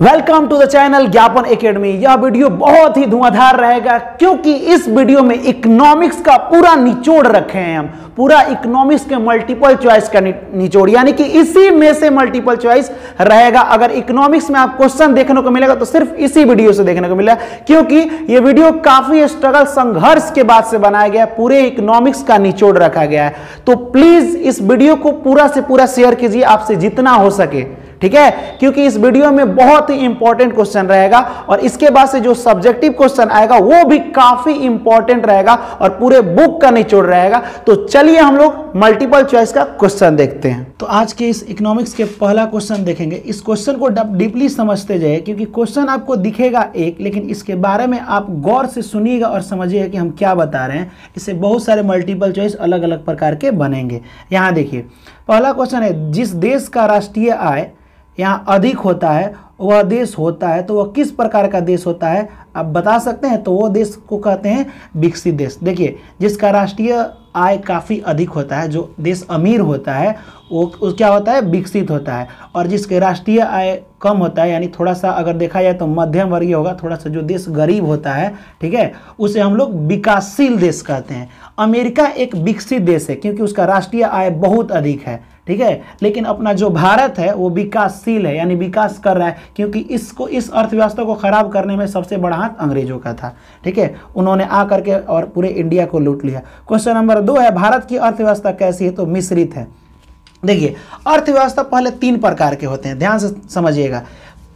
Welcome to the channel Gyapan Academy यह video बहुत ही धुआंधार रहेगा क्योंकि इस वीडियो में इकोनॉमिक्स का पूरा निचोड़ रखे हैं हम पूरा इकोनॉमिक्स के मल्टीपल चॉइस का निचोड़ यानी कि इसी में से मल्टीपल चॉइस रहेगा अगर इकोनॉमिक्स में आप क्वेश्चन देखने को मिलेगा तो सिर्फ इसी वीडियो से देखने को मिलेगा क्योंकि ये वीडियो काफी स्ट्रगल संघर्ष के बाद से बनाया गया है पूरे इकोनॉमिक्स का निचोड़ रखा गया है तो प्लीज इस वीडियो को पूरा से पूरा शेयर कीजिए आपसे जितना हो सके ठीक है क्योंकि इस वीडियो में बहुत ही इंपॉर्टेंट क्वेश्चन रहेगा और इसके बाद से जो सब्जेक्टिव क्वेश्चन आएगा वो भी काफी इंपॉर्टेंट रहेगा और पूरे बुक का निचोड़ रहेगा तो चलिए हम लोग मल्टीपल चॉइस का क्वेश्चन देखते हैं तो आज के इस इकोनॉमिक्स के पहला क्वेश्चन देखेंगे इस क्वेश्चन को डीपली समझते जाए क्योंकि क्वेश्चन आपको दिखेगा एक लेकिन इसके बारे में आप गौर से सुनिएगा और समझिएगा कि हम क्या बता रहे हैं इससे बहुत सारे मल्टीपल चॉइस अलग अलग प्रकार के बनेंगे यहां देखिए पहला क्वेश्चन है जिस देश का राष्ट्रीय आय यहाँ अधिक होता है वह देश होता है तो वह किस प्रकार का देश होता है आप बता सकते हैं तो वो देश को कहते हैं विकसित देश देखिए जिसका राष्ट्रीय आय काफ़ी अधिक होता है जो देश अमीर होता है वो उस क्या होता है विकसित होता है और जिसके राष्ट्रीय आय कम होता है यानी थोड़ा सा अगर देखा जाए तो मध्यम वर्गीय होगा थोड़ा सा जो देश गरीब होता है ठीक है उसे हम लोग विकासशील देश कहते हैं अमेरिका एक विकसित देश है क्योंकि उसका राष्ट्रीय आय बहुत अधिक है ठीक है लेकिन अपना जो भारत है वो विकासशील है यानी विकास कर रहा है क्योंकि इसको इस अर्थव्यवस्था को ख़राब करने में सबसे बड़ा हाथ अंग्रेजों का था ठीक है उन्होंने आ करके और पूरे इंडिया को लूट लिया क्वेश्चन नंबर दो है भारत की अर्थव्यवस्था कैसी है तो मिश्रित है देखिए अर्थव्यवस्था पहले तीन प्रकार के होते हैं ध्यान से समझिएगा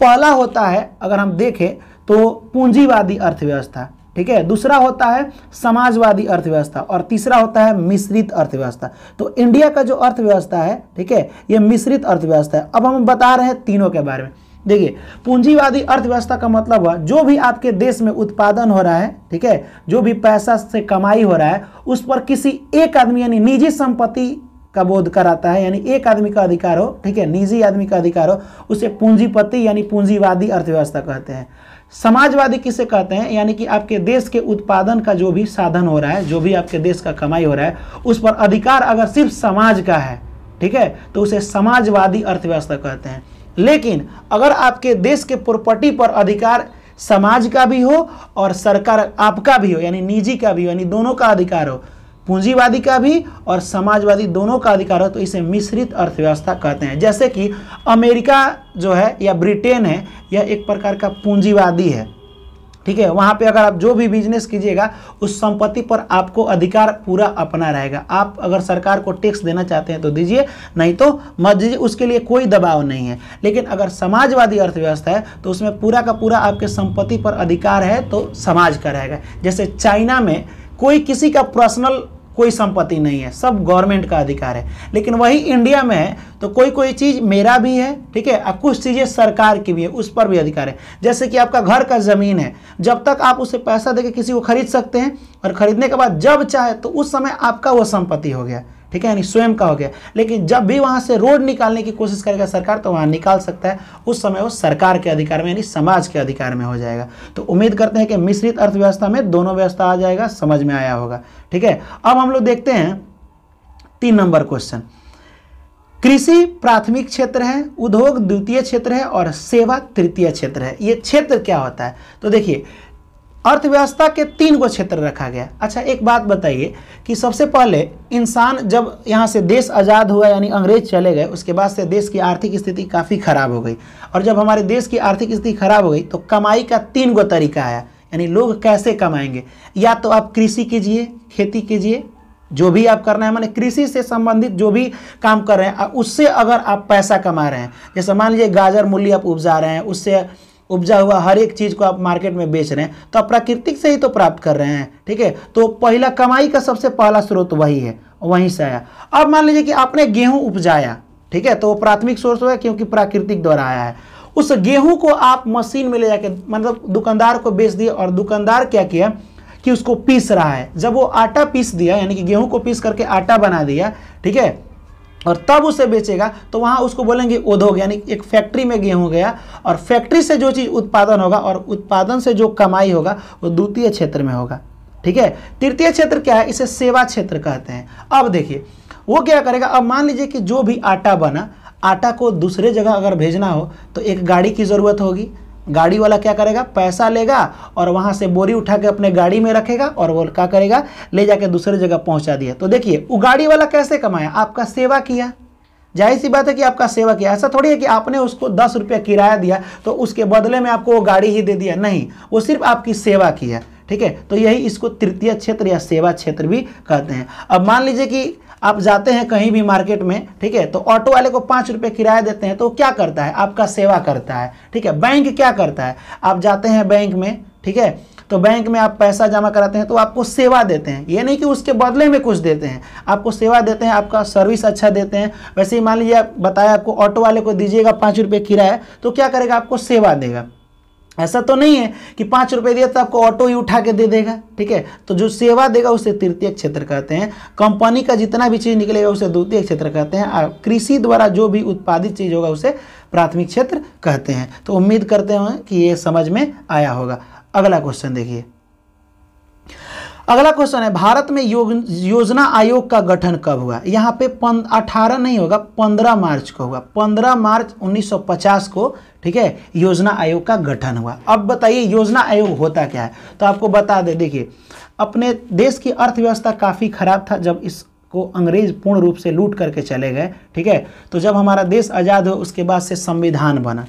पहला होता है अगर हम देखें तो पूंजीवादी अर्थव्यवस्था ठीक है दूसरा होता है समाजवादी अर्थव्यवस्था और तीसरा होता है मिश्रित अर्थव्यवस्था तो इंडिया का जो अर्थव्यवस्था है ठीक है ये मिश्रित अर्थव्यवस्था है अब हम बता रहे हैं तीनों के बारे में देखिए पूंजीवादी अर्थव्यवस्था का मतलब है जो भी आपके देश में उत्पादन हो रहा है ठीक है जो भी पैसा से कमाई हो रहा है उस पर किसी एक आदमी यानी निजी संपत्ति का बोध कराता है यानी एक आदमी का अधिकार हो ठीक है निजी आदमी का अधिकार हो उसे पूंजीपति यानी पूंजीवादी अर्थव्यवस्था कहते हैं समाजवादी किसे कहते हैं यानी कि आपके देश के उत्पादन का जो भी साधन हो रहा है जो भी आपके देश का कमाई हो रहा है उस पर अधिकार अगर सिर्फ समाज का है ठीक है तो उसे समाजवादी अर्थव्यवस्था कहते हैं लेकिन अगर आपके देश के प्रॉपर्टी पर अधिकार समाज का भी हो और सरकार आपका भी हो यानी निजी का भी हो यानी दोनों का अधिकार हो पूंजीवादी का भी और समाजवादी दोनों का अधिकार हो तो इसे मिश्रित अर्थव्यवस्था कहते हैं जैसे कि अमेरिका जो है या ब्रिटेन है यह एक प्रकार का पूंजीवादी है ठीक है वहाँ पे अगर आप जो भी बिजनेस कीजिएगा उस संपत्ति पर आपको अधिकार पूरा अपना रहेगा आप अगर सरकार को टैक्स देना चाहते हैं तो दीजिए नहीं तो मत दीजिए उसके लिए कोई दबाव नहीं है लेकिन अगर समाजवादी अर्थव्यवस्था है तो उसमें पूरा का पूरा आपके संपत्ति पर अधिकार है तो समाज का रहेगा जैसे चाइना में कोई किसी का पर्सनल कोई संपत्ति नहीं है सब गवर्नमेंट का अधिकार है लेकिन वही इंडिया में है तो कोई कोई चीज़ मेरा भी है ठीक है और कुछ चीज़ें सरकार की भी है उस पर भी अधिकार है जैसे कि आपका घर का ज़मीन है जब तक आप उसे पैसा देकर किसी को खरीद सकते हैं और खरीदने के बाद जब चाहे तो उस समय आपका वो संपत्ति हो गया ठीक है यानी स्वयं का हो गया लेकिन जब भी वहां से रोड निकालने की कोशिश करेगा सरकार तो वहां निकाल सकता है उस समय वो सरकार के अधिकार में यानी समाज के अधिकार में हो जाएगा तो उम्मीद करते हैं कि मिश्रित अर्थव्यवस्था में दोनों व्यवस्था आ जाएगा समझ में आया होगा ठीक है अब हम लोग देखते हैं तीन नंबर क्वेश्चन कृषि प्राथमिक क्षेत्र है उद्योग द्वितीय क्षेत्र है और सेवा तृतीय क्षेत्र है ये क्षेत्र क्या होता है तो देखिए अर्थव्यवस्था के तीन गो क्षेत्र रखा गया अच्छा एक बात बताइए कि सबसे पहले इंसान जब यहाँ से देश आज़ाद हुआ यानी अंग्रेज चले गए उसके बाद से देश की आर्थिक स्थिति काफ़ी ख़राब हो गई और जब हमारे देश की आर्थिक स्थिति खराब हो गई तो कमाई का तीन गो तरीका आया यानी लोग कैसे कमाएंगे या तो आप कृषि कीजिए खेती कीजिए जो भी आप कर रहे हैं मैंने कृषि से संबंधित जो भी काम कर रहे हैं उससे अगर आप पैसा कमा रहे हैं जैसे मान लीजिए गाजर मूली आप उपजा रहे हैं उससे उपजा हुआ हर एक चीज़ को आप मार्केट में बेच रहे हैं तो आप प्राकृतिक से ही तो प्राप्त कर रहे हैं ठीक है तो पहला कमाई का सबसे पहला स्रोत वही है वहीं से आया अब मान लीजिए कि आपने गेहूँ उपजाया ठीक है तो वो प्राथमिक सोर्स हुआ क्योंकि प्राकृतिक द्वारा आया है उस गेहूं को आप मशीन में ले जाके मतलब दुकानदार को बेच दिए और दुकानदार क्या किया कि उसको पीस रहा है जब वो आटा पीस दिया यानी कि गेहूं को पीस करके आटा बना दिया ठीक है और तब उसे बेचेगा तो वहाँ उसको बोलेंगे उद्योग यानी एक फैक्ट्री में गेहूँ गया और फैक्ट्री से जो चीज़ उत्पादन होगा और उत्पादन से जो कमाई होगा वो द्वितीय क्षेत्र में होगा ठीक है तृतीय क्षेत्र क्या है इसे सेवा क्षेत्र कहते हैं अब देखिए वो क्या करेगा अब मान लीजिए कि जो भी आटा बना आटा को दूसरे जगह अगर भेजना हो तो एक गाड़ी की ज़रूरत होगी गाड़ी वाला क्या करेगा पैसा लेगा और वहाँ से बोरी उठा के अपने गाड़ी में रखेगा और वो क्या करेगा ले जाके दूसरे जगह पहुँचा दिया तो देखिए वो गाड़ी वाला कैसे कमाया आपका सेवा किया जाहिर सी बात है कि आपका सेवा किया ऐसा थोड़ी है कि आपने उसको दस रुपया किराया दिया तो उसके बदले में आपको वो गाड़ी ही दे दिया नहीं वो सिर्फ आपकी सेवा की है ठीक है तो यही इसको तृतीय क्षेत्र या सेवा क्षेत्र भी कहते हैं अब मान लीजिए कि आप जाते हैं कहीं भी मार्केट में ठीक है तो ऑटो वाले को पाँच रुपये किराया देते हैं तो क्या करता है आपका सेवा करता है ठीक है बैंक क्या करता है आप जाते हैं बैंक में ठीक है तो बैंक में आप पैसा जमा कराते हैं तो आपको सेवा देते हैं ये नहीं कि उसके बदले में कुछ देते हैं आपको सेवा देते हैं आपका सर्विस अच्छा देते हैं वैसे ही मान लीजिए बताया आपको ऑटो वाले को दीजिएगा पाँच रुपये किराया तो क्या करेगा आपको सेवा देगा ऐसा तो नहीं है कि पाँच रुपये दिया तो आपको ऑटो ही उठा के दे देगा ठीक है तो जो सेवा देगा उसे तृतीय क्षेत्र कहते हैं कंपनी का जितना भी चीज़ निकलेगा उसे द्वितीय क्षेत्र कहते हैं और कृषि द्वारा जो भी उत्पादित चीज़ होगा उसे प्राथमिक क्षेत्र कहते हैं तो उम्मीद करते हैं कि ये समझ में आया होगा अगला क्वेश्चन देखिए अगला क्वेश्चन है भारत में यो, योजना आयोग का गठन कब हुआ यहाँ पे अठारह नहीं होगा पंद्रह मार्च को हुआ पंद्रह मार्च 1950 को ठीक है योजना आयोग का गठन हुआ अब बताइए योजना आयोग होता क्या है तो आपको बता दे देखिए अपने देश की अर्थव्यवस्था काफ़ी खराब था जब इस को अंग्रेज पूर्ण रूप से लूट करके चले गए ठीक है तो जब हमारा देश आज़ाद हो उसके बाद से संविधान बना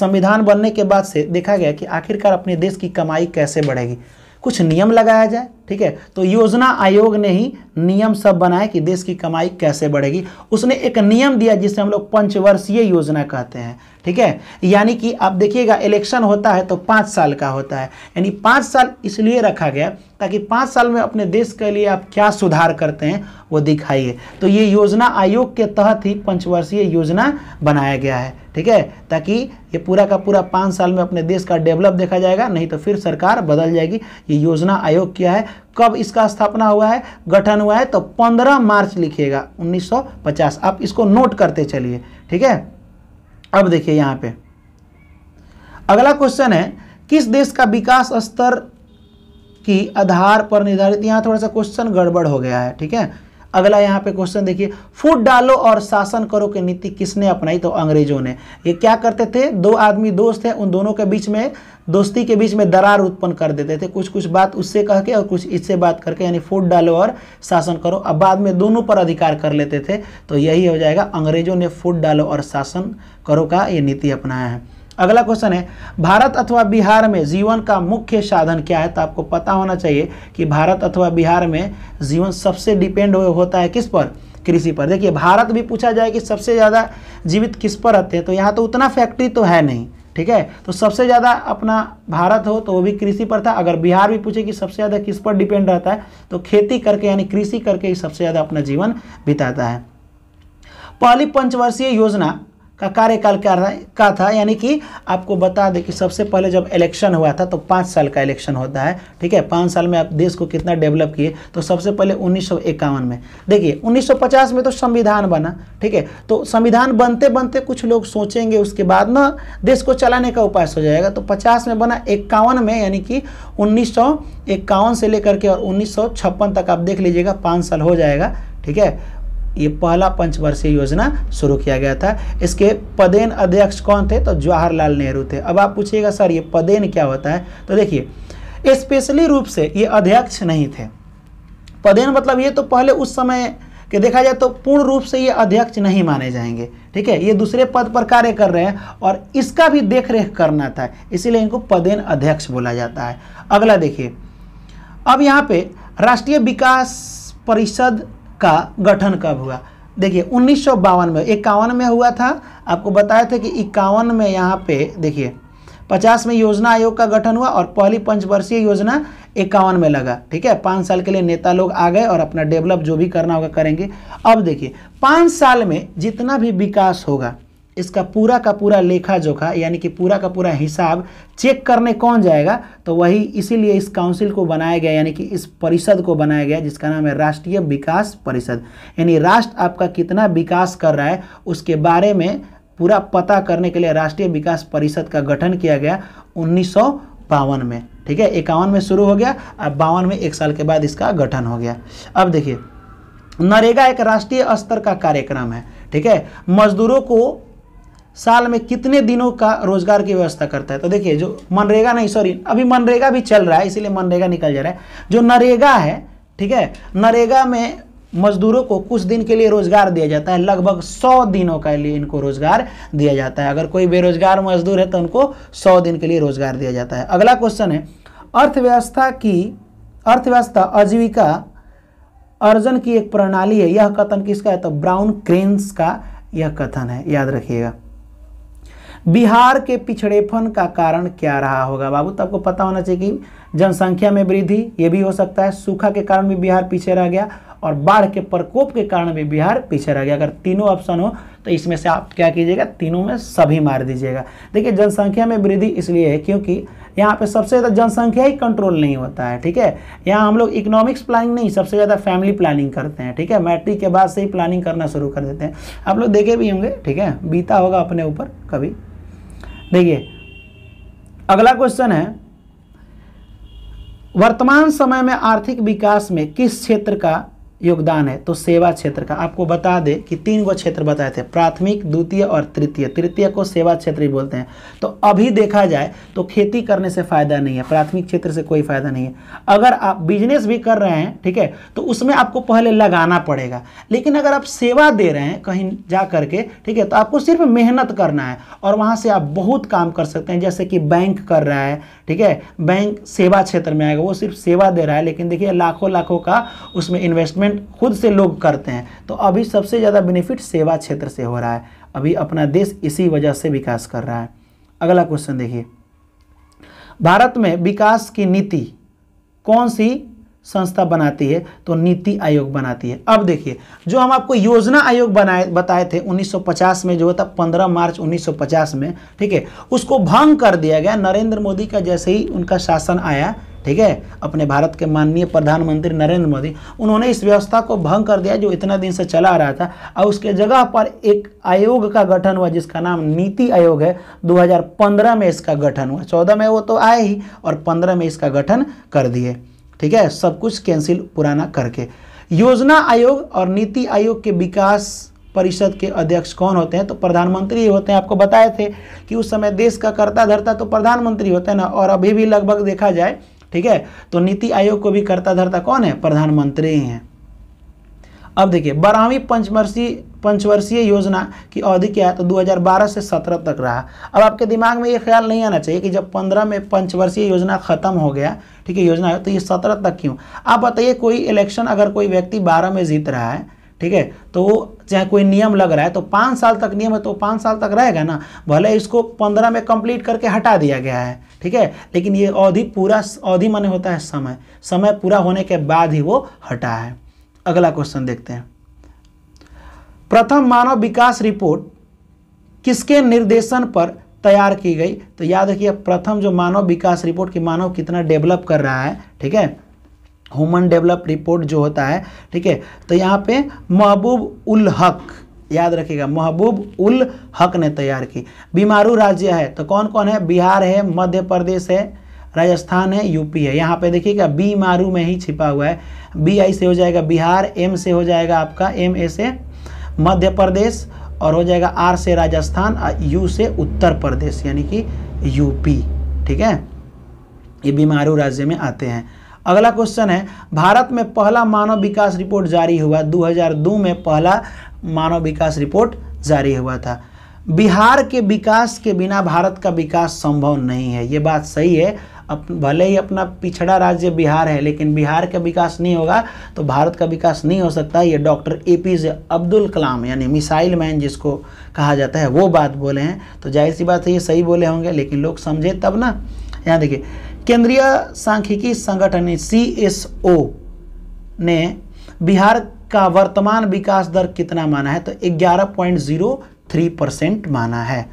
संविधान बनने के बाद से देखा गया कि आखिरकार अपने देश की कमाई कैसे बढ़ेगी कुछ नियम लगाया जाए ठीक है तो योजना आयोग ने ही नियम सब बनाए कि देश की कमाई कैसे बढ़ेगी उसने एक नियम दिया जिसे हम लोग पंचवर्षीय योजना कहते हैं ठीक है यानी कि आप देखिएगा इलेक्शन होता है तो पाँच साल का होता है यानी पाँच साल इसलिए रखा गया ताकि पाँच साल में अपने देश के लिए आप क्या सुधार करते हैं वो दिखाइए तो ये योजना आयोग के तहत ही पंचवर्षीय योजना बनाया गया है ठीक है ताकि ये पूरा का पूरा पाँच साल में अपने देश का डेवलप देखा जाएगा नहीं तो फिर सरकार बदल जाएगी ये योजना आयोग किया है कब इसका स्थापना हुआ है गठन हुआ है तो 15 मार्च लिखिएगा 1950 आप इसको नोट करते चलिए ठीक है अब देखिए यहाँ पे अगला क्वेश्चन है किस देश का विकास स्तर की आधार पर निर्धारित यहाँ थोड़ा सा क्वेश्चन गड़बड़ हो गया है ठीक है अगला यहाँ पे क्वेश्चन देखिए फूट डालो और शासन करो की नीति किसने अपनाई तो अंग्रेजों ने ये क्या करते थे दो आदमी दोस्त हैं उन दोनों के बीच में दोस्ती के बीच में दरार उत्पन्न कर देते थे कुछ कुछ बात उससे कह के और कुछ इससे बात करके यानी फूट डालो और शासन करो अब बाद में दोनों पर अधिकार कर लेते थे तो यही हो जाएगा अंग्रेजों ने फूट डालो और शासन करो का ये नीति अपनाया है अगला क्वेश्चन है भारत अथवा बिहार में जीवन का मुख्य साधन क्या है तो आपको पता होना चाहिए कि भारत अथवा बिहार में जीवन सबसे डिपेंड हो, होता है किस पर कृषि पर देखिए भारत भी पूछा जाए कि सबसे ज़्यादा जीवित किस पर रहते हैं तो यहाँ तो उतना फैक्ट्री तो है नहीं ठीक है तो सबसे ज़्यादा अपना भारत हो तो वो भी कृषि पर था अगर बिहार भी पूछे कि सबसे ज़्यादा किस पर डिपेंड रहता है तो खेती करके यानी कृषि करके ही सबसे ज़्यादा अपना जीवन बिताता है पहली पंचवर्षीय योजना का कार्यकाल का था यानी कि आपको बता दें कि सबसे पहले जब इलेक्शन हुआ था तो पाँच साल का इलेक्शन होता है ठीक है पाँच साल में आप देश को कितना डेवलप किए तो सबसे पहले उन्नीस में देखिए उन्नीस में तो संविधान बना ठीक है तो संविधान बनते बनते कुछ लोग सोचेंगे उसके बाद ना देश को चलाने का उपाय हो जाएगा तो पचास में बना इक्यावन में यानी कि उन्नीस से लेकर के और उन्नीस तक आप देख लीजिएगा पाँच साल हो जाएगा ठीक है ये पहला पंचवर्षीय योजना शुरू किया गया था इसके पदेन अध्यक्ष कौन थे तो जवाहरलाल नेहरू थे अब आप पूछिएगा सर ये पदेन क्या होता है तो देखिए स्पेशली रूप से ये अध्यक्ष नहीं थे पदेन मतलब ये तो पहले उस समय कि देखा जाए तो पूर्ण रूप से ये अध्यक्ष नहीं माने जाएंगे ठीक है ये दूसरे पद पर कार्य कर रहे हैं और इसका भी देख रेख करना था इसीलिए इनको पदेन अध्यक्ष बोला जाता है अगला देखिए अब यहाँ पे राष्ट्रीय विकास परिषद का गठन कब हुआ देखिए उन्नीस में इक्यावन में हुआ था आपको बताया था कि इक्यावन में यहाँ पे देखिए पचास में योजना आयोग का गठन हुआ और पहली पंचवर्षीय योजना इक्यावन में लगा ठीक है पाँच साल के लिए नेता लोग आ गए और अपना डेवलप जो भी करना होगा करेंगे अब देखिए पाँच साल में जितना भी विकास होगा इसका पूरा का पूरा लेखा जोखा यानी कि पूरा का पूरा हिसाब चेक करने कौन जाएगा तो वही इसीलिए इस काउंसिल को बनाया गया यानी कि इस परिषद को बनाया गया जिसका नाम है राष्ट्रीय विकास परिषद यानी राष्ट्र आपका कितना विकास कर रहा है उसके बारे में पूरा पता करने के लिए राष्ट्रीय विकास परिषद का गठन किया गया उन्नीस में ठीक है इक्यावन में शुरू हो गया और बावन में एक साल के बाद इसका गठन हो गया अब देखिए नरेगा एक राष्ट्रीय स्तर का कार्यक्रम है ठीक है मजदूरों को साल में कितने दिनों का रोजगार की व्यवस्था करता है तो देखिए जो मनरेगा नहीं सॉरी अभी मनरेगा भी चल रहा है इसीलिए मनरेगा निकल जा रहा है जो नरेगा है ठीक है नरेगा में मजदूरों को कुछ दिन के लिए रोजगार दिया जाता है लगभग सौ दिनों के लिए इनको रोजगार दिया जाता है अगर कोई बेरोजगार मजदूर है तो उनको सौ दिन के लिए रोजगार दिया जाता है अगला क्वेश्चन है अर्थव्यवस्था की अर्थव्यवस्था आजीविका अर्जन की एक प्रणाली है यह कथन किसका है तो ब्राउन क्रेन्स का यह कथन है याद रखिएगा बिहार के पिछड़ेपन का कारण क्या रहा होगा बाबू तो आपको पता होना चाहिए कि जनसंख्या में वृद्धि ये भी हो सकता है सूखा के कारण भी बिहार पीछे रह गया और बाढ़ के प्रकोप के कारण भी बिहार पीछे रह गया अगर तीनों ऑप्शन हो तो इसमें से आप क्या कीजिएगा तीनों में सभी मार दीजिएगा देखिए जनसंख्या में वृद्धि इसलिए है क्योंकि यहाँ पे सबसे ज़्यादा जनसंख्या ही कंट्रोल नहीं होता है ठीक है यहाँ हम लोग इकोनॉमिक्स प्लानिंग नहीं सबसे ज़्यादा फैमिली प्लानिंग करते हैं ठीक है मैट्रिक के बाद से ही प्लानिंग करना शुरू कर देते हैं आप लोग देखे भी होंगे ठीक है बीता होगा अपने ऊपर कभी देखिए अगला क्वेश्चन है वर्तमान समय में आर्थिक विकास में किस क्षेत्र का योगदान है तो सेवा क्षेत्र का आपको बता दें कि तीन गो क्षेत्र बताए थे प्राथमिक द्वितीय और तृतीय तृतीय को सेवा क्षेत्र ही बोलते हैं तो अभी देखा जाए तो खेती करने से फ़ायदा नहीं है प्राथमिक क्षेत्र से कोई फ़ायदा नहीं है अगर आप बिजनेस भी कर रहे हैं ठीक है तो उसमें आपको पहले लगाना पड़ेगा लेकिन अगर आप सेवा दे रहे हैं कहीं जा करके ठीक है तो आपको सिर्फ मेहनत करना है और वहाँ से आप बहुत काम कर सकते हैं जैसे कि बैंक कर रहा है ठीक है बैंक सेवा क्षेत्र में आएगा वो सिर्फ सेवा दे रहा है लेकिन देखिए लाखों लाखों का उसमें इन्वेस्टमेंट पेमेंट खुद से लोग करते हैं तो अभी सबसे ज़्यादा बेनिफिट सेवा क्षेत्र से हो रहा है अभी अपना देश इसी वजह से विकास कर रहा है अगला क्वेश्चन देखिए भारत में विकास की नीति कौन सी संस्था बनाती है तो नीति आयोग बनाती है अब देखिए जो हम आपको योजना आयोग बनाए बताए थे 1950 में जो होता 15 मार्च 1950 में ठीक है उसको भंग कर दिया गया नरेंद्र मोदी का जैसे ही उनका शासन आया ठीक है अपने भारत के माननीय प्रधानमंत्री नरेंद्र मोदी उन्होंने इस व्यवस्था को भंग कर दिया जो इतना दिन से चला आ रहा था और उसके जगह पर एक आयोग का गठन हुआ जिसका नाम नीति आयोग है 2015 में इसका गठन हुआ चौदह में वो तो आए ही और पंद्रह में इसका गठन कर दिए ठीक है सब कुछ कैंसिल पुराना करके योजना आयोग और नीति आयोग के विकास परिषद के अध्यक्ष कौन होते हैं तो प्रधानमंत्री ही होते हैं आपको बताए थे कि उस समय देश का कर्ता धरता तो प्रधानमंत्री होते हैं ना और अभी भी लगभग देखा जाए ठीक है तो नीति आयोग को भी कर्ता धर्ता कौन है प्रधानमंत्री ही हैं अब देखिए बारहवीं पंचवर्षीय पंचवर्षीय योजना की अवधि क्या है तो 2012 से 17 तक रहा अब आपके दिमाग में ये ख्याल नहीं आना चाहिए कि जब 15 में पंचवर्षीय योजना खत्म हो गया ठीक है योजना तो ये 17 तक क्यों आप बताइए कोई इलेक्शन अगर कोई व्यक्ति 12 में जीत रहा है ठीक है तो चाहे कोई नियम लग रहा है तो पाँच साल तक नियम है तो पाँच साल तक रहेगा ना भले इसको पंद्रह में कंप्लीट करके हटा दिया गया है ठीक है लेकिन ये अवधि पूरा अवधि माने होता है समय समय पूरा होने के बाद ही वो हटा है अगला क्वेश्चन देखते हैं प्रथम मानव विकास रिपोर्ट किसके निर्देशन पर तैयार की गई तो याद रखिए प्रथम जो मानव विकास रिपोर्ट कि मानव कितना डेवलप कर रहा है ठीक है ह्यूमन डेवलप रिपोर्ट जो होता है ठीक है तो यहाँ पे महबूब उल हक याद रखिएगा महबूब उल हक ने तैयार की बीमारू राज्य है तो कौन कौन है बिहार है मध्य प्रदेश है राजस्थान है यूपी है यहाँ पे देखिएगा बी मारू में ही छिपा हुआ है बी आई से हो जाएगा बिहार एम से हो जाएगा आपका एम ए से मध्य प्रदेश और हो जाएगा आर से राजस्थान यू से उत्तर प्रदेश यानी कि यूपी ठीक है ये बीमारू राज्य में आते हैं अगला क्वेश्चन है भारत में पहला मानव विकास रिपोर्ट जारी हुआ 2002 में पहला मानव विकास रिपोर्ट जारी हुआ था बिहार के विकास के बिना भारत का विकास संभव नहीं है ये बात सही है अप भले ही अपना पिछड़ा राज्य बिहार है लेकिन बिहार का विकास नहीं होगा तो भारत का विकास नहीं हो सकता ये doctor A P J Abdul Kalam यानी मिसाइल मैन जिसको कहा जाता है वो बात बोले हैं तो जाहिर सी बात है ये सही बोले होंगे लेकिन लोग समझे तब ना यहाँ देखिए केंद्रीय सांख्यिकी संगठन सी ने बिहार का वर्तमान विकास दर कितना माना है तो 11.03 परसेंट माना है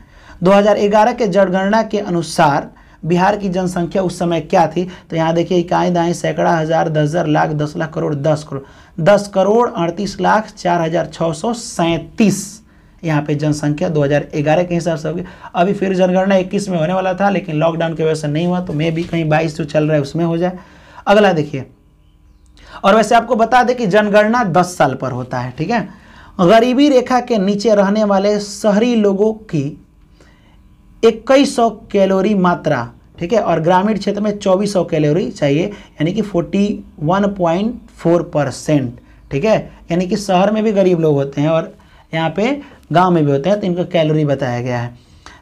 2011 के जनगणना के अनुसार बिहार की जनसंख्या उस समय क्या थी तो यहाँ देखिए इकाई दाएँ सैकड़ा हज़ार दस हज़ार लाख दस लाख करोड़ दस करोड़ दस करोड़ अड़तीस लाख चार हज़ार छः सौ सैंतीस यहाँ पे जनसंख्या 2011 के हिसाब से होगी अभी फिर जनगणना 21 में होने वाला था लेकिन लॉकडाउन की वजह से नहीं हुआ तो मे भी कहीं 22 जो चल रहा है उसमें हो जाए अगला देखिए और वैसे आपको बता दें कि जनगणना 10 साल पर होता है ठीक है गरीबी रेखा के नीचे रहने वाले शहरी लोगों की इक्कीस सौ कैलोरी मात्रा ठीक है और ग्रामीण क्षेत्र में चौबीस सौ कैलोरी चाहिए यानी कि forty one point four percent ठीक है यानी कि शहर में भी गरीब लोग होते हैं और यहाँ पे गांव में भी होते हैं तो इनका कैलोरी बताया गया है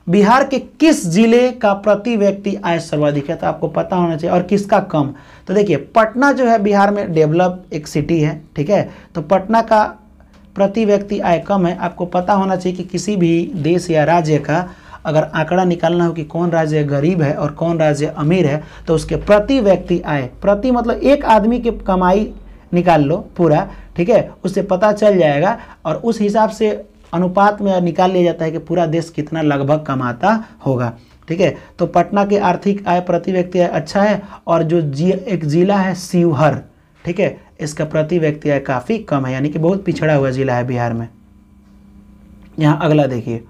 बिहार के किस जिले का प्रति व्यक्ति आय सर्वाधिक है तो आपको पता होना चाहिए और किसका कम तो देखिए पटना जो है बिहार में डेवलप एक सिटी है ठीक है तो पटना का प्रति व्यक्ति आय कम है आपको पता होना चाहिए कि किसी भी देश या राज्य का अगर आंकड़ा निकालना हो कि कौन राज्य गरीब है और कौन राज्य अमीर है तो उसके प्रति व्यक्ति आय प्रति मतलब एक आदमी की कमाई निकाल लो पूरा ठीक है उससे पता चल जाएगा और उस हिसाब से अनुपात में निकाल लिया जाता है कि पूरा देश कितना लगभग कमाता होगा ठीक है तो पटना की आर्थिक आय प्रति व्यक्ति आय अच्छा है और जो जी एक जिला है शिवहर ठीक है इसका प्रति व्यक्ति आय काफ़ी कम है यानी कि बहुत पिछड़ा हुआ जिला है बिहार में यहाँ अगला देखिए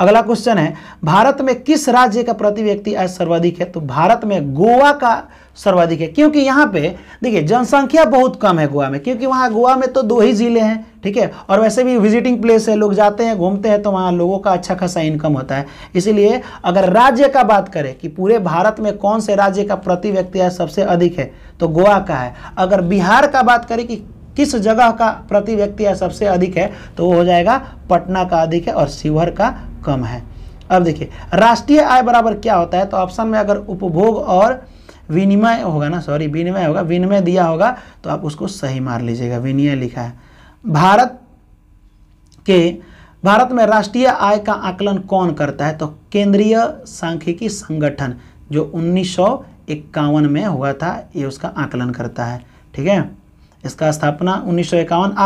अगला क्वेश्चन है भारत में किस राज्य का प्रति व्यक्ति आय सर्वाधिक है तो भारत में गोवा का सर्वाधिक है क्योंकि यहाँ पे देखिए जनसंख्या बहुत कम है गोवा में क्योंकि वहाँ गोवा में तो दो ही ज़िले हैं ठीक है और वैसे भी विजिटिंग प्लेस है लोग जाते हैं घूमते हैं तो वहाँ लोगों का अच्छा खासा इनकम होता है इसीलिए अगर राज्य का बात करें कि पूरे भारत में कौन से राज्य का प्रति व्यक्ति आय सबसे अधिक है तो गोवा का है अगर बिहार का बात करें कि किस जगह का प्रति व्यक्ति आय सबसे अधिक है तो वो हो जाएगा पटना का अधिक है और शिवहर का कम है अब देखिए राष्ट्रीय आय बराबर क्या होता है तो ऑप्शन में अगर उपभोग और विनिमय होगा ना सॉरी विनिमय होगा विनिमय दिया होगा तो आप उसको सही मार लीजिएगा विनिमय लिखा है भारत के भारत में राष्ट्रीय आय का आकलन कौन करता है तो केंद्रीय सांख्यिकी संगठन जो उन्नीस में हुआ था ये उसका आकलन करता है ठीक है इसका स्थापना उन्नीस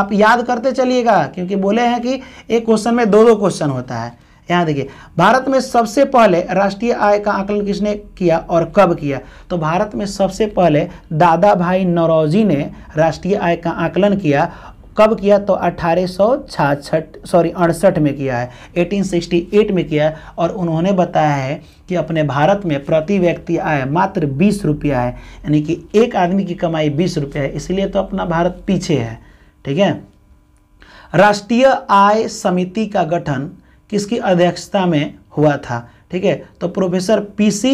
आप याद करते चलिएगा क्योंकि बोले हैं कि एक क्वेश्चन में दो दो क्वेश्चन होता है यहाँ देखिए भारत में सबसे पहले राष्ट्रीय आय का आकलन किसने किया और कब किया तो भारत में सबसे पहले दादा भाई नौरोजी ने राष्ट्रीय आय का आकलन किया कब किया तो अठारह सॉरी अड़सठ में किया है 1868 में किया है और उन्होंने बताया है कि अपने भारत में प्रति व्यक्ति आय मात्र बीस रुपया है यानी कि एक आदमी की कमाई बीस रुपया है इसलिए तो अपना भारत पीछे है ठीक है राष्ट्रीय आय समिति का गठन किसकी अध्यक्षता में हुआ था ठीक है तो प्रोफेसर पीसी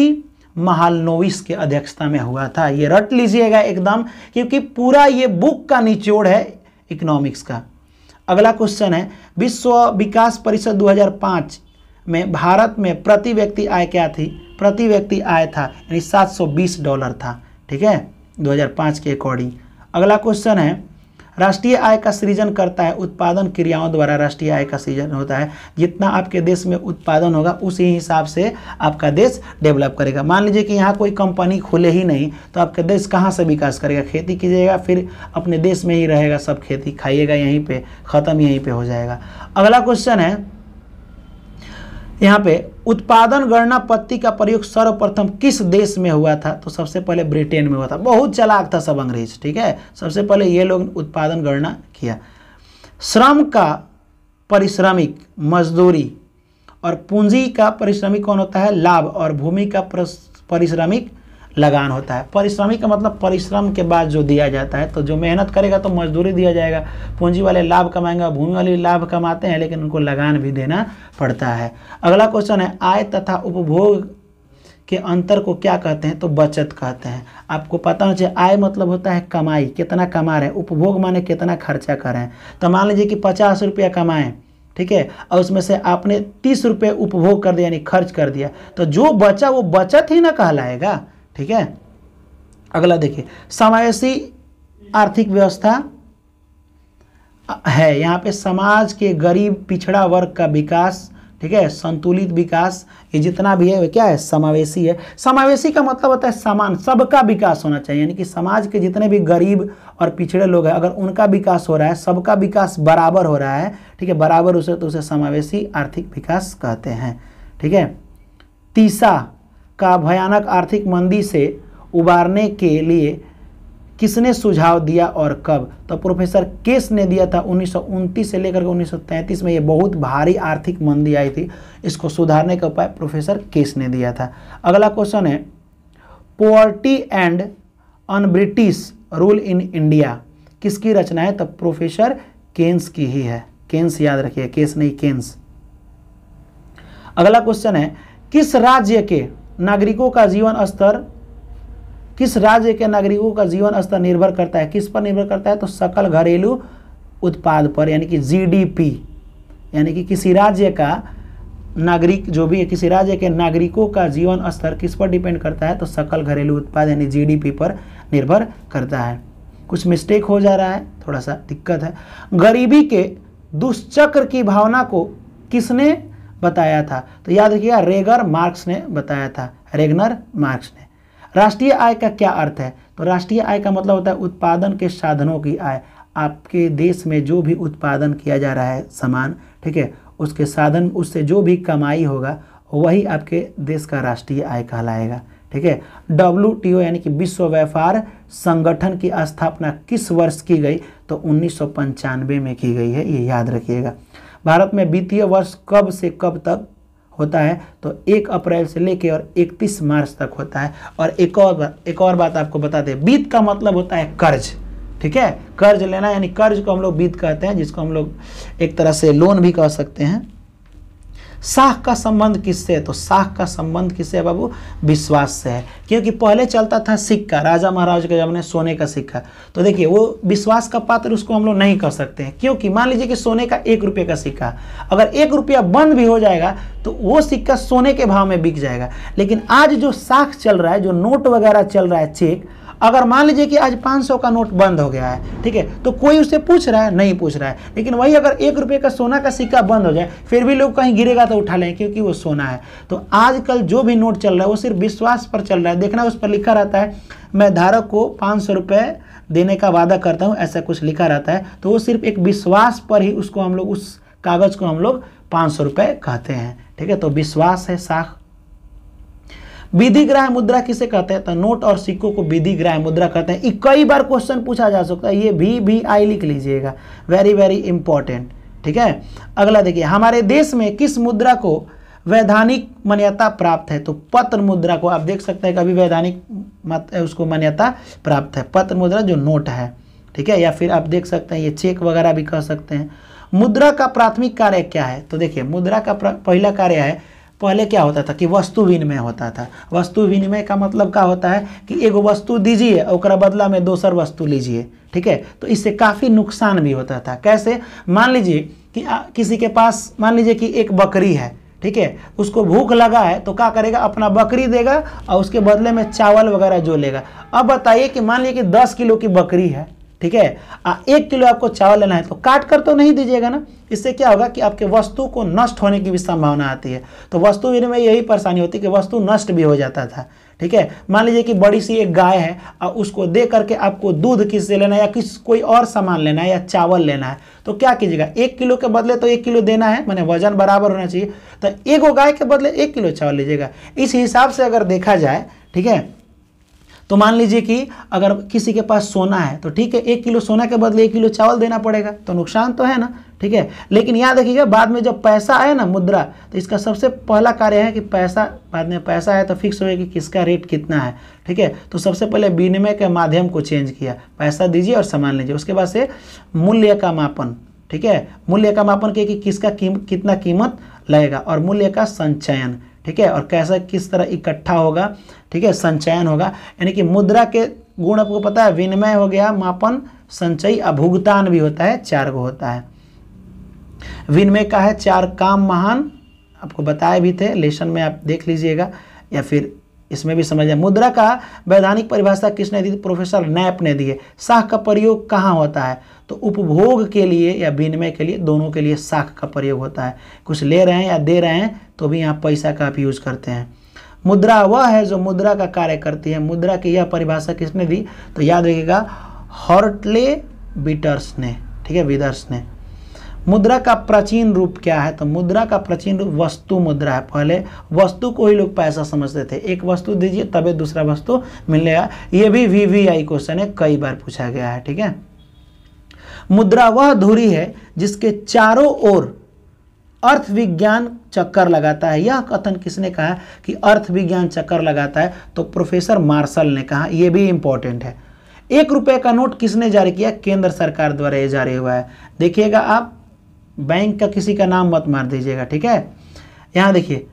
महालनोविस के अध्यक्षता में हुआ था ये रट लीजिएगा एकदम क्योंकि पूरा ये बुक का निचोड़ है इकोनॉमिक्स का अगला क्वेश्चन है विश्व विकास परिषद 2005 में भारत में प्रति व्यक्ति आय क्या थी प्रति व्यक्ति आय था यानी 720 डॉलर था ठीक है 2005 के अकॉर्डिंग अगला क्वेश्चन है राष्ट्रीय आय का सृजन करता है उत्पादन क्रियाओं द्वारा राष्ट्रीय आय का सृजन होता है जितना आपके देश में उत्पादन होगा उसी हिसाब से आपका देश डेवलप करेगा मान लीजिए कि यहाँ कोई कंपनी खुले ही नहीं तो आपका देश कहाँ से विकास करेगा खेती कीजिएगा फिर अपने देश में ही रहेगा सब खेती खाइएगा यहीं पर ख़त्म यहीं पर हो जाएगा अगला क्वेश्चन है यहाँ पे उत्पादन गणना पत्ती का प्रयोग सर्वप्रथम किस देश में हुआ था तो सबसे पहले ब्रिटेन में हुआ था बहुत चलाक था सब अंग्रेज ठीक है सबसे पहले ये लोग उत्पादन गणना किया श्रम का परिश्रमिक मजदूरी और पूंजी का परिश्रमिक कौन होता है लाभ और भूमि का परिश्रमिक लगान होता है परिश्रमी का मतलब परिश्रम के बाद जो दिया जाता है तो जो मेहनत करेगा तो मजदूरी दिया जाएगा पूंजी वाले लाभ कमाएंगे भूमि वाले लाभ कमाते हैं लेकिन उनको लगान भी देना पड़ता है अगला क्वेश्चन है आय तथा उपभोग के अंतर को क्या कहते हैं तो बचत कहते हैं आपको पता होना चाहिए आय मतलब होता है कमाई कितना कमा रहे हैं उपभोग माने कितना खर्चा कर रहे हैं तो मान लीजिए कि पचास रुपया कमाएं ठीक है और उसमें से आपने तीस रुपये उपभोग कर दिया यानी खर्च कर दिया तो जो बचा वो बचत ही ना कहलाएगा ठीक है अगला देखिए समावेशी आर्थिक व्यवस्था है यहाँ पे समाज के गरीब पिछड़ा वर्ग का विकास ठीक है संतुलित विकास ये जितना भी है क्या है समावेशी है समावेशी का मतलब होता है समान सबका विकास होना चाहिए यानी कि समाज के जितने भी गरीब और पिछड़े लोग हैं अगर उनका विकास हो रहा है सबका विकास बराबर हो रहा है ठीक है बराबर उसे तो उसे समावेशी आर्थिक विकास कहते हैं ठीक है तीसरा का भयानक आर्थिक मंदी से उबारने के लिए किसने सुझाव दिया और कब तो प्रोफेसर केस ने दिया था उन्नीस से लेकर के उन्नीस में ये बहुत भारी आर्थिक मंदी आई थी इसको सुधारने का उपाय प्रोफेसर केस ने दिया था अगला क्वेश्चन है poverty and un British rule in India किसकी रचना है तो प्रोफेसर केन्स की ही है केन्स याद रखिए केस नहीं केन्स अगला क्वेश्चन है किस राज्य के नागरिकों का जीवन स्तर किस राज्य के नागरिकों का जीवन स्तर निर्भर करता है किस पर निर्भर करता है तो सकल घरेलू उत्पाद पर यानी कि जीडीपी यानी कि किसी राज्य का नागरिक जो भी है किसी राज्य के नागरिकों का जीवन स्तर किस पर डिपेंड करता है तो सकल घरेलू उत्पाद यानी जीडीपी पर निर्भर करता है कुछ मिस्टेक हो जा रहा है थोड़ा सा दिक्कत है गरीबी के दुष्चक्र की भावना को किसने बताया था तो याद रखिएगा रेगर मार्क्स ने बताया था रेगनर मार्क्स ने राष्ट्रीय आय का क्या अर्थ है तो राष्ट्रीय आय का मतलब होता है उत्पादन के साधनों की आय आपके देश में जो भी उत्पादन किया जा रहा है सामान ठीक है उसके साधन उससे जो भी कमाई होगा वही आपके देश का राष्ट्रीय आय कहलाएगा ठीक है डब्ल्यू यानी कि विश्व व्यापार संगठन की स्थापना किस वर्ष की गई तो उन्नीस में की गई है ये याद रखिएगा भारत में वित्तीय वर्ष कब से कब तक होता है तो एक अप्रैल से लेकर और इकतीस मार्च तक होता है और एक और बात एक और बात आपको बता दें वित्त का मतलब होता है कर्ज ठीक है कर्ज लेना यानी कर्ज को हम लोग वित्त कहते हैं जिसको हम लोग एक तरह से लोन भी कह सकते हैं साख का संबंध किससे है तो साख का संबंध किससे है बाबू विश्वास से है क्योंकि पहले चलता था सिक्का राजा महाराज के जमाने सोने का सिक्का तो देखिए वो विश्वास का पात्र उसको हम लोग नहीं कर सकते हैं क्योंकि मान लीजिए कि सोने का एक रुपये का सिक्का अगर एक रुपया बंद भी हो जाएगा तो वो सिक्का सोने के भाव में बिक जाएगा लेकिन आज जो साख चल रहा है जो नोट वगैरह चल रहा है चेक अगर मान लीजिए कि आज 500 का नोट बंद हो गया है ठीक है तो कोई उससे पूछ रहा है नहीं पूछ रहा है लेकिन वही अगर एक रुपये का सोना का सिक्का बंद हो जाए फिर भी लोग कहीं गिरेगा तो उठा लें क्योंकि वो सोना है तो आजकल जो भी नोट चल रहा है वो सिर्फ विश्वास पर चल रहा है देखना उस पर लिखा रहता है मैं धारक को पाँच सौ रुपये देने का वादा करता हूँ ऐसा कुछ लिखा रहता है तो वो सिर्फ एक विश्वास पर ही उसको हम लोग उस कागज़ को हम लोग पाँच सौ रुपये कहते हैं ठीक है तो विश्वास है साख विधि ग्राह मुद्रा किसे कहते हैं तो नोट और सिक्कों को विधि ग्राह मुद्रा कहते हैं कई बार क्वेश्चन पूछा जा सकता है ये भी भी आई लिख लीजिएगा वेरी वेरी इंपॉर्टेंट ठीक है अगला देखिए हमारे देश में किस मुद्रा को वैधानिक मान्यता प्राप्त है तो पत्र मुद्रा को आप देख सकते हैं कभी वैधानिक उसको मान्यता प्राप्त है पत्र मुद्रा जो नोट है ठीक है या फिर आप देख सकते हैं ये चेक वगैरह भी कह सकते हैं मुद्रा का प्राथमिक कार्य क्या है तो देखिए मुद्रा का पहला कार्य है पहले क्या होता था कि वस्तु विनिमय होता था वस्तु विनिमय का मतलब क्या होता है कि एक वस्तु दीजिए और बदला में दूसर वस्तु लीजिए ठीक है तो इससे काफ़ी नुकसान भी होता था कैसे मान लीजिए कि आ, किसी के पास मान लीजिए कि एक बकरी है ठीक है उसको भूख लगा है तो क्या करेगा अपना बकरी देगा और उसके बदले में चावल वगैरह जो लेगा अब बताइए कि मान लीजिए कि दस किलो की बकरी है ठीक है एक किलो आपको चावल लेना है तो काट कर तो नहीं दीजिएगा ना इससे क्या होगा कि आपके वस्तु को नष्ट होने की भी संभावना आती है तो वस्तु में यही परेशानी होती है कि वस्तु नष्ट भी हो जाता था ठीक है मान लीजिए कि बड़ी सी एक गाय है और उसको दे करके आपको दूध किससे लेना है या किस कोई और सामान लेना है या चावल लेना है तो क्या कीजिएगा एक किलो के बदले तो एक किलो देना है मैंने वजन बराबर होना चाहिए तो एक गाय के बदले एक किलो चावल लीजिएगा इस हिसाब से अगर देखा जाए ठीक है तो मान लीजिए कि अगर किसी के पास सोना है तो ठीक है एक किलो सोना के बदले एक किलो चावल देना पड़ेगा तो नुकसान तो है ना ठीक है लेकिन याद रखिएगा बाद में जब पैसा आए ना मुद्रा तो इसका सबसे पहला कार्य है कि पैसा बाद में पैसा आए तो फिक्स होगा कि किसका रेट कितना है ठीक है तो सबसे पहले विनिमय के माध्यम को चेंज किया पैसा दीजिए और सामान लीजिए उसके बाद से मूल्य का मापन ठीक है मूल्य का मापन किया कि किसका कितना कीमत लगेगा और मूल्य का संचयन ठीक है और कैसा किस तरह इकट्ठा होगा ठीक है संचयन होगा यानी कि मुद्रा के गुण आपको पता है विनिमय हो गया मापन संचयी अभुगतान भी होता है चार गो होता है विनिमय का है चार काम महान आपको बताए भी थे लेसन में आप देख लीजिएगा या फिर इसमें भी समझ जाए मुद्रा का वैधानिक परिभाषा किसने दी प्रोफेसर नैप ने दी है का प्रयोग कहाँ होता है तो उपभोग के लिए या विनिमय के लिए दोनों के लिए साख का प्रयोग होता है कुछ ले रहे हैं या दे रहे हैं तो भी यहाँ पैसा का आप यूज़ करते हैं मुद्रा वह है जो मुद्रा का कार्य करती है मुद्रा की यह परिभाषा किसने दी तो याद रखिएगा हॉर्टले बिटर्स ने ठीक है विदर्स ने मुद्रा का प्राचीन रूप क्या है तो मुद्रा का प्राचीन रूप वस्तु मुद्रा है पहले वस्तु को ही लोग पैसा समझते थे एक वस्तु दीजिए तभी दूसरा वस्तु मिलेगा ये भी वीवीआई क्वेश्चन है कई बार पूछा गया है ठीक है मुद्रा वह धुरी है जिसके चारों ओर अर्थ विज्ञान चक्कर लगाता है यह कथन किसने कहा कि अर्थ विज्ञान चक्कर लगाता है तो प्रोफेसर मार्शल ने कहा यह भी इंपॉर्टेंट है एक रुपए का नोट किसने जारी किया केंद्र सरकार द्वारा यह जारी हुआ है देखिएगा आप बैंक का किसी का नाम मत मार दीजिएगा ठीक है यहाँ देखिए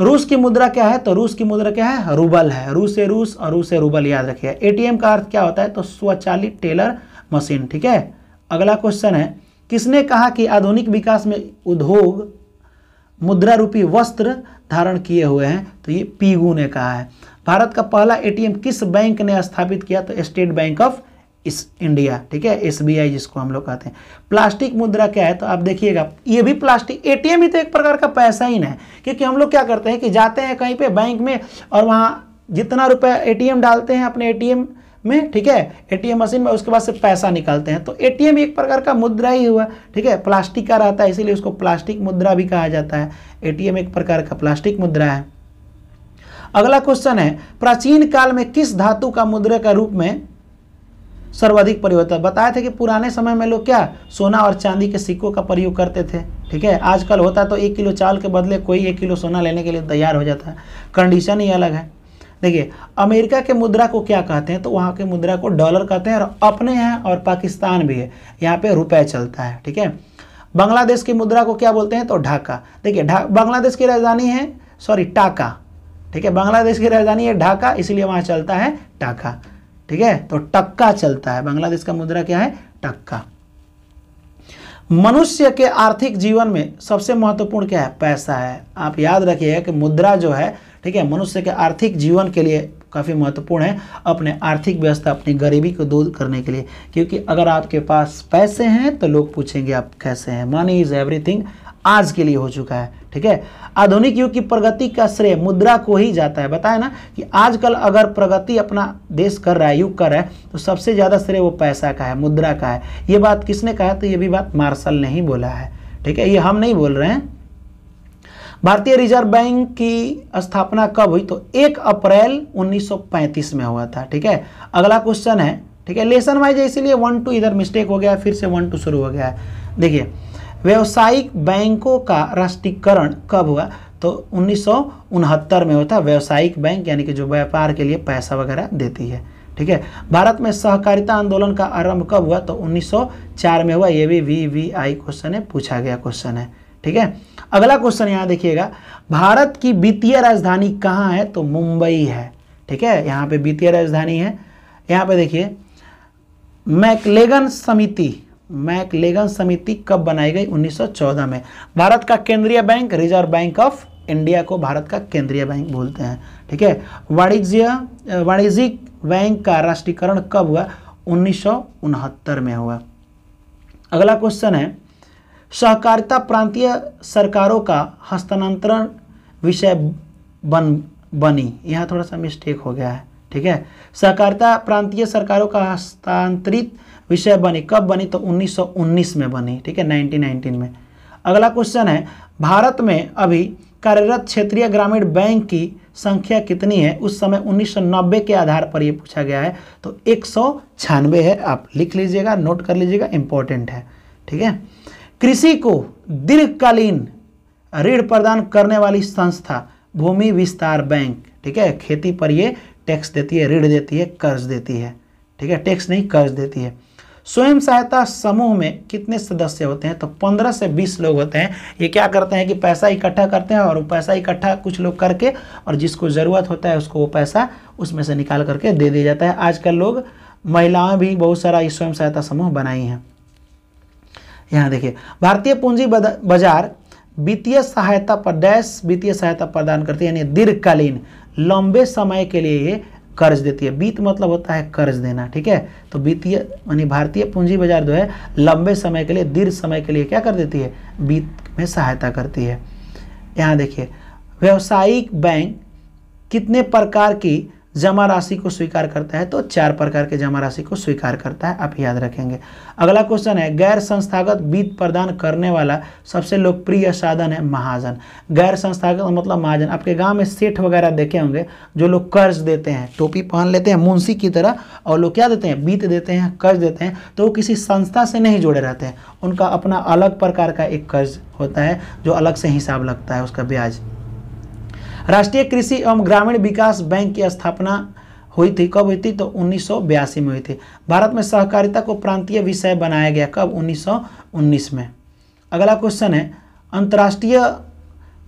रूस की मुद्रा क्या है तो रूस की मुद्रा क्या है रूबल है रूस से रूस और रूस से रूबल याद रखिए एटीएम का अर्थ क्या होता है तो स्वचालित टेलर मशीन ठीक है अगला क्वेश्चन है किसने कहा कि आधुनिक विकास में उद्योग मुद्रा रूपी वस्त्र धारण किए हुए हैं तो ये पीगू ने कहा है भारत का पहला एटीएम किस बैंक ने स्थापित किया तो स्टेट बैंक ऑफ इस इंडिया ठीक है एसबीआई जिसको हम लोग कहते हैं प्लास्टिक मुद्रा क्या है तो आप देखिएगा ये भी प्लास्टिक एटीएम ही तो एक प्रकार का पैसा ही ना है क्योंकि हम लोग क्या करते हैं कि जाते हैं कहीं पे बैंक में और वहाँ जितना रुपया एटीएम डालते हैं अपने एटीएम में ठीक है एटीएम मशीन में उसके बाद से पैसा निकालते हैं तो एटीएम एक प्रकार का मुद्रा ही हुआ ठीक है प्लास्टिक का रहता है इसीलिए उसको प्लास्टिक मुद्रा भी कहा जाता है एटीएम एक प्रकार का प्लास्टिक मुद्रा है अगला क्वेश्चन है प्राचीन काल में किस धातु का मुद्रा का रूप में सर्वाधिक प्रयोग होता है बताए थे कि पुराने समय में लोग क्या सोना और चांदी के सिक्कों का प्रयोग करते थे ठीक है आजकल होता है तो एक किलो चावल के बदले कोई एक किलो सोना लेने के लिए तैयार हो जाता है कंडीशन ही अलग है देखिए अमेरिका के मुद्रा को क्या कहते हैं तो वहाँ के मुद्रा को डॉलर कहते हैं और अपने हैं और पाकिस्तान भी है यहाँ पर रुपये चलता है ठीक है बांग्लादेश की मुद्रा को क्या बोलते हैं तो ढाका देखिए ढा बांग्लादेश की राजधानी है सॉरी टाका ठीक है बांग्लादेश की राजधानी है ढाका इसलिए वहाँ चलता है टाका ठीक है तो टक्का चलता है बांग्लादेश का मुद्रा क्या है टक्का मनुष्य के आर्थिक जीवन में सबसे महत्वपूर्ण क्या है पैसा है आप याद रखिएगा कि मुद्रा जो है ठीक है मनुष्य के आर्थिक जीवन के लिए काफ़ी महत्वपूर्ण है अपने आर्थिक व्यवस्था अपनी गरीबी को दूर करने के लिए क्योंकि अगर आपके पास पैसे हैं तो लोग पूछेंगे आप कैसे हैं मनी इज़ एवरीथिंग आज के लिए हो चुका है ठीक है आधुनिक युग की प्रगति का श्रेय मुद्रा को ही जाता है बताए ना कि आजकल अगर प्रगति अपना देश कर रहा है युग कर रहा है तो सबसे ज़्यादा श्रेय वो पैसा का है मुद्रा का है ये बात किसने कहा है? तो ये भी बात मार्शल ने ही बोला है ठीक है ये हम नहीं बोल रहे हैं भारतीय रिजर्व बैंक की स्थापना कब हुई तो एक अप्रैल उन्नीस में हुआ था ठीक है अगला क्वेश्चन है ठीक है लेसन वाइज इसीलिए वन टू इधर मिस्टेक हो गया फिर से वन टू शुरू हो गया है देखिए व्यवसायिक बैंकों का राष्ट्रीयकरण कब हुआ तो उन्नीस में होता है व्यवसायिक बैंक यानी कि जो व्यापार के लिए पैसा वगैरह देती है ठीक है भारत में सहकारिता आंदोलन का आरंभ कब हुआ तो 1904 में हुआ ये भी वी वी आई क्वेश्चन है पूछा गया क्वेश्चन है ठीक है अगला क्वेश्चन यहाँ देखिएगा भारत की वित्तीय राजधानी कहाँ है तो मुंबई है ठीक है यहाँ पे वित्तीय राजधानी है यहाँ पे देखिए मैकलेगन समिति मैकलेगन समिति कब बनाई गई 1914 में भारत का केंद्रीय bank Reserve Bank of India को भारत का केंद्रीय बैंक बोलते हैं ठीक है वाणिज्य वाणिज्यिक बैंक का राष्ट्रीयकरण कब हुआ उन्नीस में हुआ अगला क्वेश्चन है सहकारिता प्रांतीय सरकारों का हस्तांतरण विषय बन बनी यहाँ थोड़ा सा मिस्टेक हो गया है ठीक है सहकारिता प्रांतीय सरकारों का हस्तांतरित विषय बनी कब बनी तो 1919 में बनी ठीक है 1919 में अगला क्वेश्चन है भारत में अभी कार्यरत क्षेत्रीय ग्रामीण बैंक की संख्या कितनी है उस समय 1990 के आधार पर यह पूछा गया है तो एक है आप लिख लीजिएगा नोट कर लीजिएगा इंपॉर्टेंट है ठीक है कृषि को दीर्घकालीन ऋण प्रदान करने वाली संस्था भूमि विस्तार बैंक ठीक है खेती पर ये टैक्स देती है ऋण देती है कर्ज देती है ठीक है टैक्स नहीं कर्ज देती है स्वयं सहायता समूह में कितने सदस्य होते हैं तो पंद्रह से बीस लोग होते हैं ये क्या करते हैं कि पैसा इकट्ठा करते हैं और वो पैसा इकट्ठा कुछ लोग करके और जिसको ज़रूरत होता है उसको वो पैसा उसमें से निकाल करके दे दिया जाता है आजकल लोग महिलाएं भी बहुत सारा ये स्वयं सहायता समूह बनाई हैं यहाँ देखिए भारतीय पूंजी बाजार वित्तीय सहायता पर डैश वित्तीय सहायता प्रदान करती है यानी दीर्घकालीन लंबे समय के लिए कर्ज देती है वित्त मतलब होता है कर्ज देना ठीक है तो वित्तीय यानी भारतीय पूंजी बाजार जो है लंबे समय के लिए दीर्घ समय के लिए क्या कर देती है वित्त में सहायता करती है यहाँ देखिए व्यावसायिक बैंक कितने प्रकार की जमा राशि को स्वीकार करता है तो चार प्रकार के जमा राशि को स्वीकार करता है आप याद रखेंगे अगला क्वेश्चन है गैर संस्थागत वित्त प्रदान करने वाला सबसे लोकप्रिय साधन है महाजन गैर संस्थागत मतलब महाजन आपके गाँव में सेठ वगैरह देखे होंगे जो लोग कर्ज देते हैं टोपी पहन लेते हैं मुंशी की तरह और लोग क्या देते हैं बीत देते हैं कर्ज देते हैं तो वो किसी संस्था से नहीं जुड़े रहते हैं उनका अपना अलग प्रकार का एक कर्ज होता है जो अलग से हिसाब लगता है उसका ब्याज राष्ट्रीय कृषि एवं ग्रामीण विकास बैंक की स्थापना हुई थी कब हुई थी तो उन्नीस में हुई थी भारत में सहकारिता को प्रांतीय विषय बनाया गया कब 1919 में अगला क्वेश्चन है अंतर्राष्ट्रीय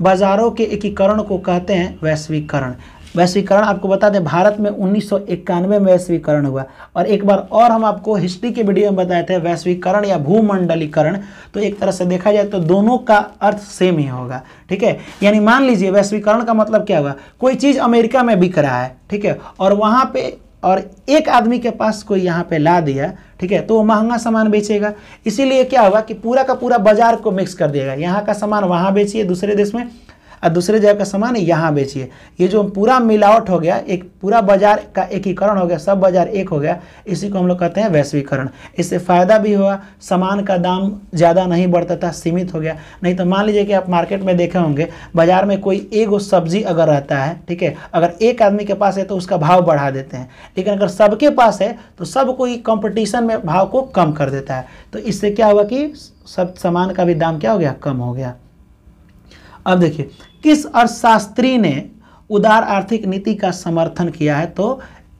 बाजारों के एकीकरण को कहते हैं वैश्वीकरण वैश्वीकरण आपको बता दें भारत में उन्नीस में वैश्वीकरण हुआ और एक बार और हम आपको हिस्ट्री के वीडियो में बताए थे वैश्वीकरण या भूमंडलीकरण तो एक तरह से देखा जाए तो दोनों का अर्थ सेम ही होगा ठीक है यानी मान लीजिए वैश्वीकरण का मतलब क्या हुआ कोई चीज़ अमेरिका में बिक रहा है ठीक है और वहाँ पे और एक आदमी के पास कोई यहाँ पे ला दिया ठीक है तो वो महंगा सामान बेचेगा इसीलिए क्या हुआ कि पूरा का पूरा बाजार को मिक्स कर देगा यहाँ का सामान वहाँ बेचिए दूसरे देश में और दूसरे जगह का सामान यहाँ बेचिए ये जो पूरा मिलावट हो गया एक पूरा बाजार का एकीकरण हो गया सब बाजार एक हो गया इसी को हम लोग कहते हैं वैश्वीकरण इससे फ़ायदा भी हुआ सामान का दाम ज़्यादा नहीं बढ़ता था सीमित हो गया नहीं तो मान लीजिए कि आप मार्केट में देखे होंगे बाजार में कोई एक सब्जी अगर रहता है ठीक है अगर एक आदमी के पास है तो उसका भाव बढ़ा देते हैं लेकिन अगर सबके पास है तो सब कोई कॉम्पिटिशन में भाव को कम कर देता है तो इससे क्या हुआ कि सब सामान का भी दाम क्या हो गया कम हो गया अब देखिए किस अर्थशास्त्री ने उदार आर्थिक नीति का समर्थन किया है तो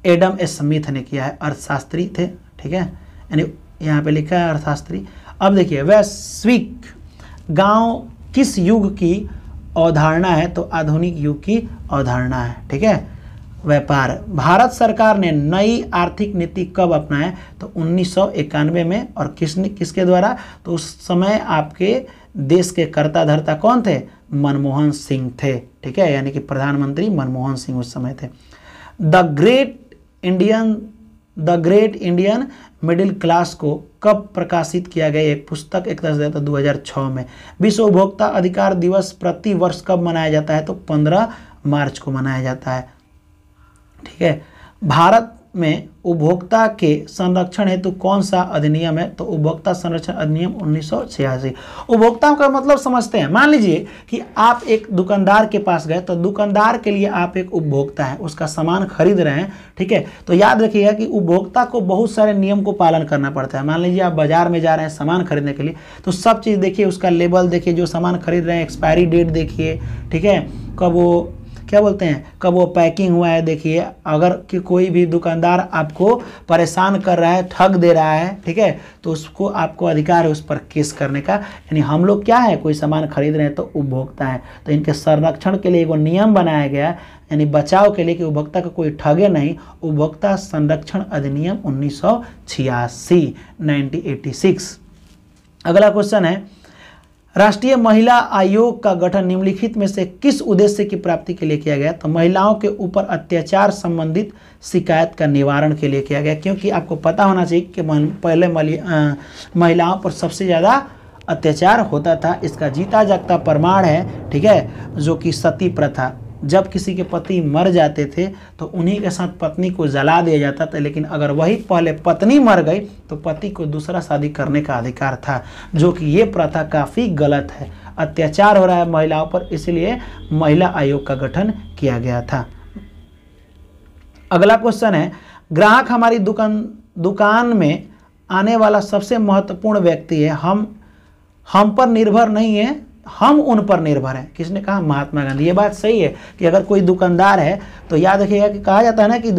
एडम स्मिथ ने किया है अर्थशास्त्री थे ठीक है यानी यहाँ पे लिखा है अर्थशास्त्री अब देखिए वैश्विक गांव किस युग की अवधारणा है तो आधुनिक युग की अवधारणा है ठीक है व्यापार भारत सरकार ने नई आर्थिक नीति कब अपनाया तो उन्नीस में और किसने किसके द्वारा तो उस समय आपके देश के कर्ता धर्ता कौन थे मनमोहन सिंह थे ठीक है यानी कि प्रधानमंत्री मनमोहन सिंह उस समय थे the great Indian the great Indian middle class को कब प्रकाशित किया गया एक पुस्तक एक तरह से दो हज़ार छः में विश्व उपभोक्ता अधिकार दिवस प्रति वर्ष कब मनाया जाता है तो पंद्रह मार्च को मनाया जाता है ठीक है भारत में उपभोक्ता के संरक्षण हेतु तो कौन सा अधिनियम है तो उपभोक्ता संरक्षण अधिनियम उन्नीस उपभोक्ताओं का मतलब समझते हैं मान लीजिए कि आप एक दुकानदार के पास गए तो दुकानदार के लिए आप एक उपभोक्ता है उसका सामान खरीद रहे हैं ठीक है तो याद रखिएगा कि उपभोक्ता को बहुत सारे नियम को पालन करना पड़ता है मान लीजिए आप बाजार में जा रहे हैं सामान खरीदने के लिए तो सब चीज़ देखिए उसका लेबल देखिए जो सामान खरीद रहे हैं एक्सपायरी डेट देखिए ठीक है कब वो क्या बोलते हैं कब वो पैकिंग हुआ है देखिए अगर कि कोई भी दुकानदार आपको परेशान कर रहा है ठग दे रहा है ठीक है तो उसको आपको अधिकार है उस पर केस करने का यानी हम लोग क्या है कोई सामान खरीद रहे हैं तो उपभोक्ता है तो इनके संरक्षण के लिए एक नियम बनाया गया यानी बचाव के लिए कि उपभोक्ता का कोई ठगे नहीं उपभोक्ता संरक्षण अधिनियम उन्नीस सौ छियासी अगला क्वेश्चन है राष्ट्रीय महिला आयोग का गठन निम्नलिखित में से किस उद्देश्य की प्राप्ति के लिए किया गया तो महिलाओं के ऊपर अत्याचार संबंधित शिकायत का निवारण के लिए किया गया क्योंकि आपको पता होना चाहिए कि पहले महिलाओं पर सबसे ज़्यादा अत्याचार होता था इसका जीता जागता प्रमाण है ठीक है जो कि सती प्रथा जब किसी के पति मर जाते थे तो उन्हीं के साथ पत्नी को जला दिया जाता था लेकिन अगर वही पहले पत्नी मर गई तो पति को दूसरा शादी करने का अधिकार था जो कि ये प्रथा काफ़ी गलत है अत्याचार हो रहा है महिलाओं पर इसलिए महिला आयोग का गठन किया गया था अगला क्वेश्चन है ग्राहक हमारी दुकान दुकान में आने वाला सबसे महत्वपूर्ण व्यक्ति है हम हम पर निर्भर नहीं है हम उन पर निर्भर हैं किसने कहा महात्मा गांधी ये बात सही है कि अगर कोई दुकानदार है तो याद रखिएगा कि कहा जाता है ना कि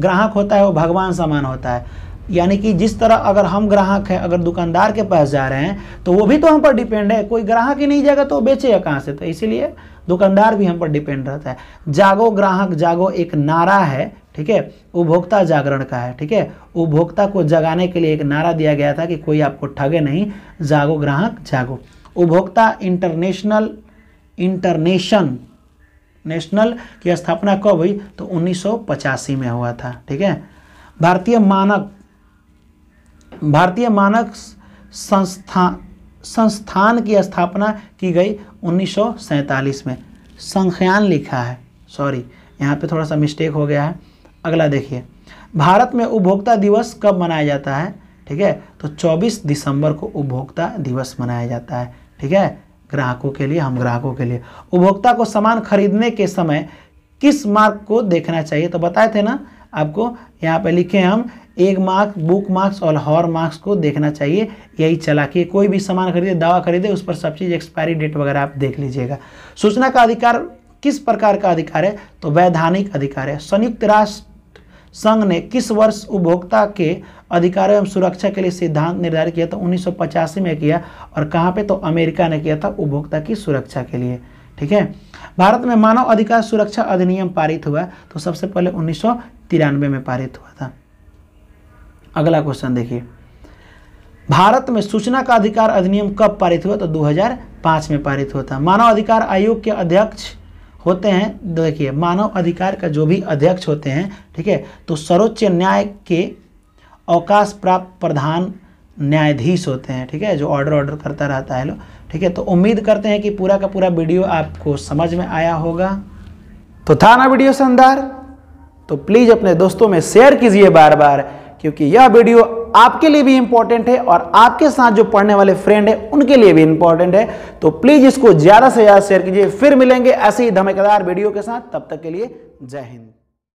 ग्राहक होता है वो भगवान समान होता है यानी कि जिस तरह अगर हम ग्राहक हैं अगर दुकानदार के पास जा रहे हैं तो वो भी तो हम पर डिपेंड है कोई ग्राहक ही नहीं जाएगा तो बेचेगा कहाँ से तो इसीलिए दुकानदार भी हम पर डिपेंड रहता है जागो ग्राहक जागो एक नारा है ठीक है उपभोक्ता जागरण का है ठीक है उपभोक्ता को जगाने के लिए एक नारा दिया गया था कि कोई आपको ठगे नहीं जागो ग्राहक जागो उपभोक्ता इंटरनेशनल इंटरनेशन नेशनल की स्थापना कब हुई तो उन्नीस में हुआ था ठीक है भारतीय मानक भारतीय मानक संस्था संस्थान की स्थापना की गई 1947 में संख्यान लिखा है सॉरी यहाँ पे थोड़ा सा मिस्टेक हो गया है अगला देखिए भारत में उपभोक्ता दिवस कब मनाया जाता है ठीक है तो 24 दिसंबर को उपभोक्ता दिवस मनाया जाता है ठीक है ग्राहकों के लिए हम ग्राहकों के लिए उपभोक्ता को सामान खरीदने के समय किस मार्क को देखना चाहिए तो बताए थे ना आपको यहाँ पे लिखे हम एक मार्क बुक मार्क्स और हॉर मार्क्स को देखना चाहिए यही चला कि कोई भी सामान खरीदे दवा खरीदे उस पर सब चीज़ एक्सपायरी डेट वगैरह आप देख लीजिएगा सूचना का अधिकार किस प्रकार का अधिकार है तो वैधानिक अधिकार है संयुक्त राष्ट्र संघ ने किस वर्ष उपभोक्ता के अधिकारों एवं सुरक्षा के लिए सिद्धांत निर्धारित किया था उन्नीस में किया और कहाँ पे तो अमेरिका ने किया था उपभोक्ता की सुरक्षा के लिए ठीक है भारत में मानव अधिकार सुरक्षा अधिनियम पारित हुआ तो सबसे पहले उन्नीस में पारित हुआ था अगला क्वेश्चन देखिए भारत में सूचना का अधिकार अधिनियम कब पारित हुआ तो 2005 में पारित हुआ था मानव अधिकार आयोग के अध्यक्ष होते हैं देखिए मानव अधिकार का जो भी अध्यक्ष होते हैं ठीक है तो सर्वोच्च न्याय के अवकाश प्राप्त प्रधान न्यायाधीश होते हैं ठीक है जो ऑर्डर ऑर्डर करता रहता है लो ठीक है तो उम्मीद करते हैं कि पूरा का पूरा वीडियो आपको समझ में आया होगा तो था ना वीडियो शानदार तो प्लीज़ अपने दोस्तों में शेयर कीजिए बार बार क्योंकि यह वीडियो आपके लिए भी इंपॉर्टेंट है और आपके साथ जो पढ़ने वाले फ्रेंड है उनके लिए भी इंपॉर्टेंट है तो प्लीज इसको ज्यादा से ज्यादा शेयर कीजिए फिर मिलेंगे ऐसे ही धमाकेदार वीडियो के साथ तब तक के लिए जय हिंद